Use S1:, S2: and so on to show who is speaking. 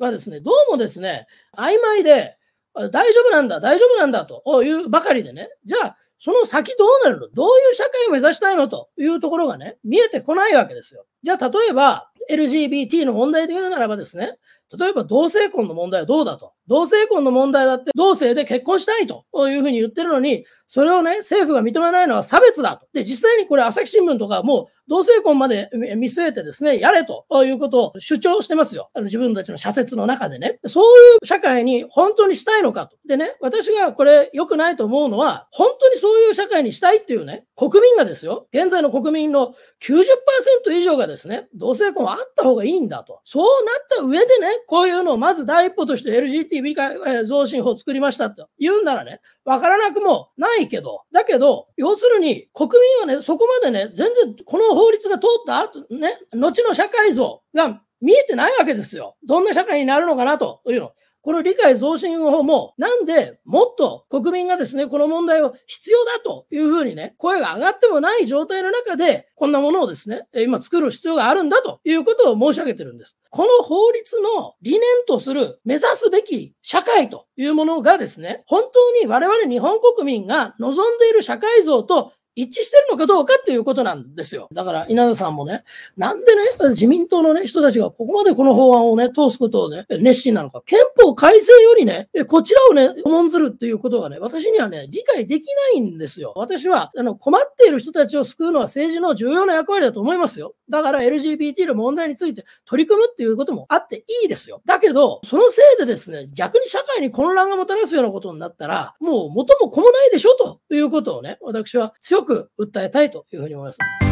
S1: はですね、どうもですね、曖昧で、大丈夫なんだ、大丈夫なんだというばかりでね、じゃあ、その先どうなるのどういう社会を目指したいのというところがね、見えてこないわけですよ。じゃあ、例えば、LGBT の問題で言うならばですね、例えば同性婚の問題はどうだと。同性婚の問題だって同性で結婚したいというふうに言ってるのに、それをね、政府が認めないのは差別だと。で、実際にこれ朝日新聞とかもう同性婚まで見据えてですね、やれということを主張してますよ。あの自分たちの社説の中でね。そういう社会に本当にしたいのかと。でね、私がこれ良くないと思うのは、本当にそういう社会にしたいっていうね、国民がですよ、現在の国民の90%以上がですね、同性婚あった方がいいんだと。そうなった上でね、こういうのをまず第一歩として l g t 理解、え増進法を作りましたと言うんならね、わからなくもないけど、だけど、要するに国民はね、そこまでね、全然この法律が通った後、ね、後の社会像が見えてないわけですよ。どんな社会になるのかなというの。この理解増進法も、なんでもっと国民がですね、この問題を必要だというふうにね、声が上がってもない状態の中で、こんなものをですね、今作る必要があるんだということを申し上げてるんです。この法律の理念とする目指すべき社会というものがですね、本当に我々日本国民が望んでいる社会像と一致してるのかどうかっていうことなんですよ。だから稲田さんもね、なんでね、自民党のね、人たちがここまでこの法案をね、通すことをね、熱心なのか。憲法改正よりね、こちらをね、重んずるっていうことがね、私にはね、理解できないんですよ。私は、あの、困っている人たちを救うのは政治の重要な役割だと思いますよ。だから LGBT の問題について取り組むっていうこともあっていいですよ。だけど、そのせいでですね、逆に社会に混乱がもたらすようなことになったら、もう元も子もないでしょということをね、私は強く強く訴えたいというふうに思います。